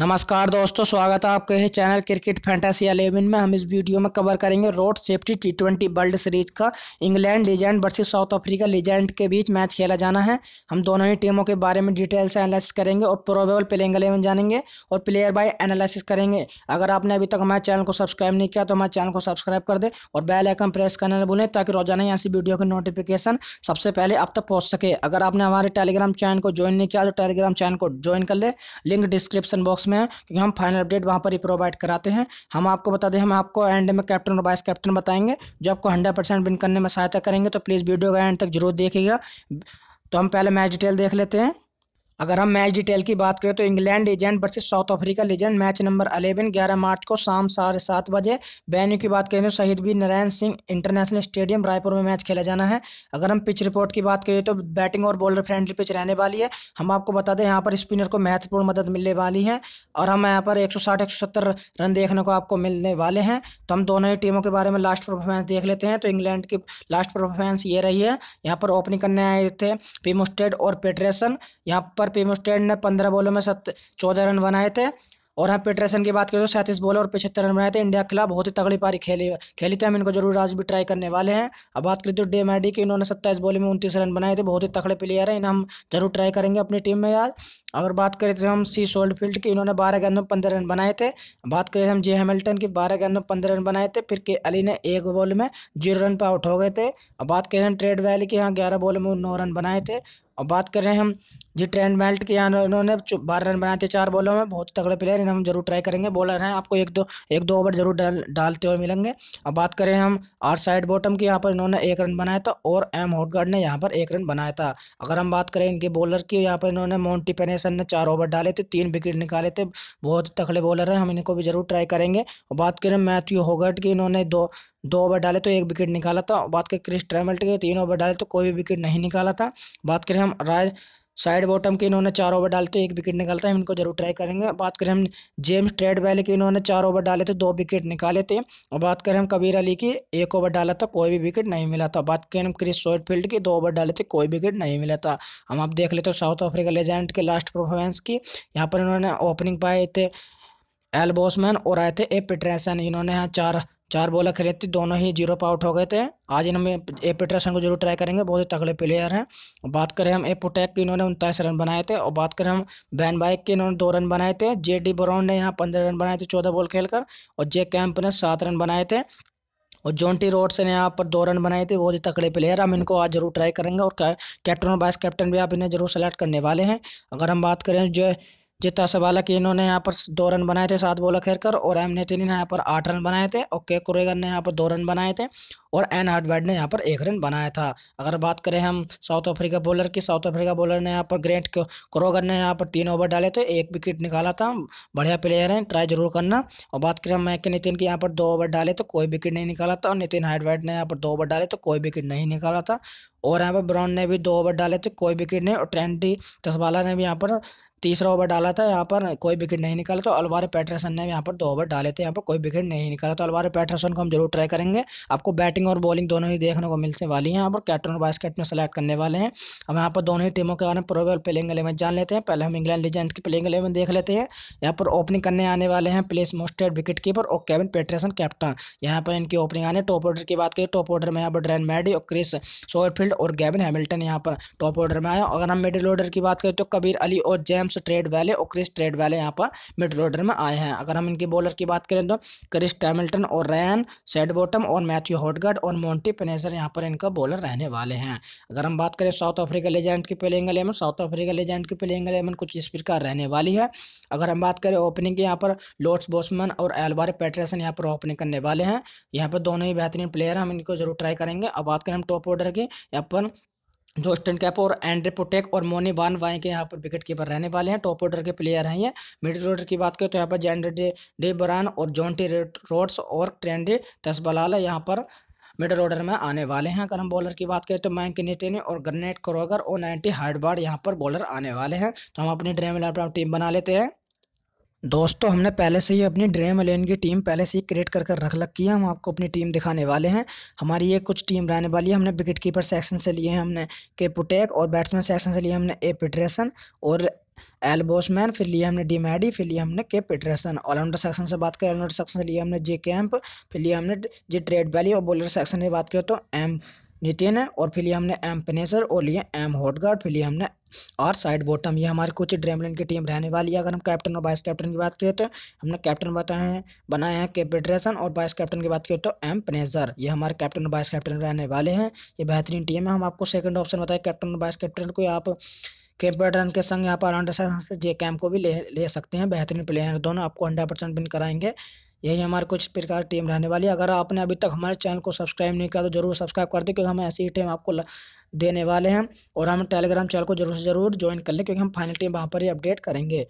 नमस्कार दोस्तों स्वागत है आपके है चैनल क्रिकेट फैंटेसी अलेवन में हम इस वीडियो में कवर करेंगे road safety T twenty world series का England legend versus South Africa legend के बीच मैच खेला जाना है हम दोनों ही टीमों के बारे में डिटेल से एनालिसिस करेंगे और प्रोबेबल प्लेइंग अलेवन जानेंगे और प्लेयर बाय एनालिसिस करेंगे अगर आपने अभी तक हमारे चैनल को सब्सक्राइब नहीं किया तो हमारे चैनल को सब्सक्राइब कर दे और बेलाइकन प्रेस करना भूलें ताकि रोजाना ऐसी वीडियो की नोटिफिकेशन सबसे पहले आप तक पहुँच सके अगर आपने हमारे टेलीग्राम चैनल को ज्वाइन नहीं किया तो टेलीग्राम चैनल को ज्वाइन कर ले लिंक डिस्क्रिप्शन बॉक्स में है क्योंकि हम फाइनल अपडेट वहाँ पर ही प्रोवाइड कराते हैं हम आपको बता दें हम आपको एंड में कैप्टन और वाइस कैप्टन बताएंगे जो आपको हंड्रेड परसेंट विन करने में सहायता करेंगे तो प्लीज़ वीडियो का एंड तक जरूर देखिएगा तो हम पहले मैच डिटेल देख लेते हैं अगर हम मैच डिटेल की बात करें तो England legend versus South Africa legend match number eleven ग्यारह मार्च को शाम साढ़े सात बजे वेन्यू की बात करें तो शहीद वीर नारायण सिंह इंटरनेशनल स्टेडियम रायपुर में मैच खेला जाना है अगर हम पिच रिपोर्ट की बात करें तो बैटिंग और बॉलर फ्रेंडली पिच रहने वाली है हम आपको बता दें यहाँ पर स्पिनर को महत्वपूर्ण मदद मिलने वाली है और हम यहाँ पर एक सौ रन देखने को आपको मिलने वाले हैं तो हम दोनों ही टीमों के बारे में लास्ट परफॉर्मेंस देख लेते हैं तो इंग्लैंड की लास्ट परफॉर्मेंस ये रही है यहाँ पर ओपनिंग करने आए थे पिमोस्टेड और पेडरेसन यहाँ पर पर पीमोस्टेन ने पंद्रह बॉलों में सत चौदह रन बनाए थे और हम हाँ, पेटरसन की बात करें तो सैंतीस बॉल और पचहत्तर रन बनाए थे इंडिया के खिलाफ बहुत ही तगड़ी पारी खेली खेली थी हम इनको जरूर आज भी ट्राई करने वाले हैं अब बात करें तो डे मैडी की इन्होंने सत्ताईस बॉल में उनतीस रन बनाए थे बहुत ही तगड़े प्लेयर हैं इन्हें हम जरूर ट्राई करेंगे अपनी टीम में यार अगर बात करें तो हम सी सोल्डफील्ड की इन्होंने बारह गेंदों में पंद्रह रन बनाए थे बात करें हम जे हैमिल्टन की बारह गेंदों में पंद्रह रन बनाए थे फिर के अली ने एक बॉल में जीरो रन पर आउट हो गए थे अब बात करें ट्रेड वैली की यहाँ ग्यारह बॉल में नौ रन बनाए थे और बात कर रहे हैं हम जी ट्रेंड मेल्ट के यहाँ उन्होंने बारह रन बनाए थे चार बॉलों में बहुत तगड़े प्लेयर इन्हें हम जरूर ट्राई करेंगे बॉलर हैं आपको एक दो एक दो ओवर जरूर डाल डालते हुए मिलेंगे अब बात करें हम आर साइड बॉटम की यहाँ पर इन्होंने एक रन बनाया था और एम होटगार्ड ने यहाँ पर एक रन बनाया था अगर हम बात करें इनके बॉलर की यहाँ पर इन्होंने मोन्टी पेनेसन ने चार ओवर डाले थे तीन विकेट निकाले थे बहुत तगड़े बॉलर हैं हम इनको भी जरूर ट्राई करेंगे और बात करें मैथ्यू होगर्ट की इन्होंने दो दो ओवर डाले तो एक विकेट निकाला था बात करें क्रिस ट्रेमल्ट के तीन ओवर डाले तो कोई भी विकेट नहीं निकाला था बात करें हम राज साइड बॉटम के इन्होंने चार ओवर डाले तो एक विकेट निकाला था हम इनको जरूर ट्राई करेंगे बात करें हम जेम्स ट्रेड वैले के इन्होंने चार ओवर डाले थे तो दो विकेट निकाले थे और बात करें हम कबीर अली की एक ओवर डाला था तो कोई भी विकेट नहीं मिला था बात करें हम क्रिस शॉर्टफील्ड की दो ओवर डाले थे तो कोई विकेट नहीं मिला था हम आप देख लेते हो साउथ अफ्रीका लेजेंड के लास्ट परफॉर्मेंस की यहाँ पर इन्होंने ओपनिंग पाए थे एल बोसमैन और आए थे ए पिटरेसन इन्होंने यहाँ चार चार बॉलर खेले थे दोनों ही जीरो पर आउट हो गए थे आज इनमें ए पीटरसन को जरूर ट्राई करेंगे बहुत ही तगड़े प्लेयर हैं बात करें हम ए पोटैक की इन्होंने उनतालीस रन बनाए थे और बात करें हम बैन बाइक के इन्होंने दो रन बनाए थे जे डी ब्राउन ने यहाँ पंद्रह रन बनाए थे चौदह बॉल खेलकर और जे कैंप ने सात रन बनाए थे और जॉन्टी रोड्स ने यहाँ पर दो रन बनाए थे बहुत ही तकड़े प्लेयर हम इनको आज जरूर ट्राई करेंगे और कैप्टन और वाइस कैप्टन भी आप इन्हें जरूर सेलेक्ट करने वाले हैं अगर हम बात करें जो जितना सवाल है कि इन्होंने यहाँ पर दो रन बनाए थे सात बॉल खेर कर और एम नितिन ने यहाँ पर आठ रन बनाए थे और के कुरेगन ने यहाँ पर दो रन बनाए थे और एन हार्डवेड ने यहाँ पर एक रन बनाया था अगर बात करें हम साउथ अफ्रीका बॉलर की साउथ अफ्रीका बॉलर ने यहाँ पर ग्रेट क्रोगन ने यहाँ पर तीन ओवर डाले थे एक विकेट निकाला था बढ़िया प्लेयर हैं ट्राई जरूर करना और बात करें मैं के नितिन के यहाँ पर दो ओवर डाले तो कोई विकेट नहीं निकाला था और नितिन हार्डवेड ने यहाँ पर दो ओवर डाले तो कोई विकेट नहीं निकाला था और यहाँ पर ब्राउन ने भी दो ओवर डाले थे कोई विकेट नहीं और ट्रेंटी तसवाला ने भी यहाँ पर तीसरा ओवर डाला था यहाँ पर कोई विकेट नहीं निकाला तो अलवार पैटरसन ने यहाँ पर दो ओवर डाले थे यहाँ पर कोई विकेट नहीं निकाला तो अलवार पैटरसन को हम जरूर ट्राई करेंगे आपको बैटिंग और बॉलिंग दोनों ही देखने को मिलने वाली है यहाँ पर कैप्टन और वाइस कैप्टन सेलेक्ट करने वाले हैं हम यहाँ पर दोनों ही टीमों के बारे में प्रोबेबल प्लेइंग एलेवन जान लेते हैं पहले हम इंग्लैंड लीजेंड की प्लेइंग एलेवन देख लेते हैं यहाँ पर ओपनिंग करने आने वाले हैं प्लेस मोस्टेड विकेट कीपर और केविन पेटरसन कैप्टन यहाँ पर इनकी ओपनिंग आने टॉप ऑर्डर की बात करें टॉप ऑर्डर में यहाँ पर ड्रैन मैडी और क्रिस सोयरफील्ड और गैविन हैमिल्टन यहाँ पर टॉप ऑर्डर में आया अगर हम मिडिल ऑर्डर की बात करें तो कबीर अली और जेम्स ट्रेड वैले और क्रिस ट्रेड वैले यहाँ पर मिडिल ऑर्डर में आए हैं अगर हम इनके बॉलर की बात करें तो क्रिस टैमिल्टन और रैन सेड बॉटम और मैथ्यू हॉटगर्ड और मोन्टी पेनेसर यहाँ पर इनका बॉलर रहने वाले हैं अगर हम बात करें साउथ अफ्रीका लेजेंड की playing eleven South Africa legend की प्लेइंग एलेवन कुछ इस प्रकार रहने वाली है अगर हम बात करें ओपनिंग की यहाँ पर लॉर्ड्स बोसमन और एलबार पेटरसन यहाँ पर ओपनिंग करने वाले हैं यहाँ पर दोनों ही बेहतरीन प्लेयर हम इनको जरूर ट्राई करेंगे अब बात करें हम टॉप ऑर्डर की अपन पर जो स्टन कैप और एंड्रे पोटेक और मोनी बान वाई के यहाँ पर विकेट कीपर रहने वाले हैं टॉप ऑर्डर के प्लेयर हैं ये मिडिल ऑर्डर की बात करें तो यहाँ पर जैंड डे डे बरान और जॉन्टी रोड्स और ट्रेंडे तस्बलाल यहाँ पर मिडिल ऑर्डर में आने वाले हैं अगर हम बॉलर की बात करें तो मैंक निटेन और ग्रनेट करोगर और नाइन्टी हार्डबार्ड यहाँ पर बॉलर आने वाले हैं तो हम अपनी ड्रीम इलेवन टीम बना लेते हैं दोस्तों हमने पहले से ही अपनी ड्रीम एलेवन की टीम पहले से ही क्रिएट कर कर रख रखी है हम आपको अपनी टीम दिखाने वाले हैं हमारी ये कुछ टीम रहने वाली है हमने विकेट कीपर सेक्शन से लिए हैं हमने के पुटेक और बैट्समैन सेक्शन से लिए हमने ए पिटरेसन और एल बोसमैन फिर लिए हमने डी मैडी फिर लिए हमने के पिटरेसन ऑलराउंडर सेक्शन से बात करें ऑलराउंडर सेक्शन से लिए हमने जे कैम्प फिर लिए हमने जे ट्रेड वैली और बॉलर सेक्शन से बात करें तो एम नितिन है और फिर हमने एम पनेसर और लिए एम होटगार्ड फिर हमने और साइड बॉटम ये हमारे कुछ ड्रेमलिन की टीम रहने वाली है अगर हम कैप्टन और वाइस कैप्टन की बात करें तो हमने कैप्टन बताए हैं बनाए हैं के और वाइस कैप्टन की बात करें तो एम पनेजर ये हमारे कैप्टन और वाइस कैप्टन रहने वाले हैं ये बेहतरीन टीम है हम आपको सेकेंड ऑप्शन बताए कैप्टन और वाइस कैप्टन को आप कैम्पटन के संग यहाँ पर अंडर जे कैम को भी ले ले सकते हैं बेहतरीन प्लेयर दोनों आपको हंड्रेड परसेंट विन कराएंगे यही हमारे कुछ प्रकार टीम रहने वाली है अगर आपने अभी तक हमारे चैनल को सब्सक्राइब नहीं किया तो जरूर सब्सक्राइब कर दें क्योंकि हम ऐसी ही टीम आपको देने वाले हैं और हम टेलीग्राम चैनल को जरूर से जरूर ज्वाइन कर लें क्योंकि हम फाइनल टीम वहाँ पर ही अपडेट करेंगे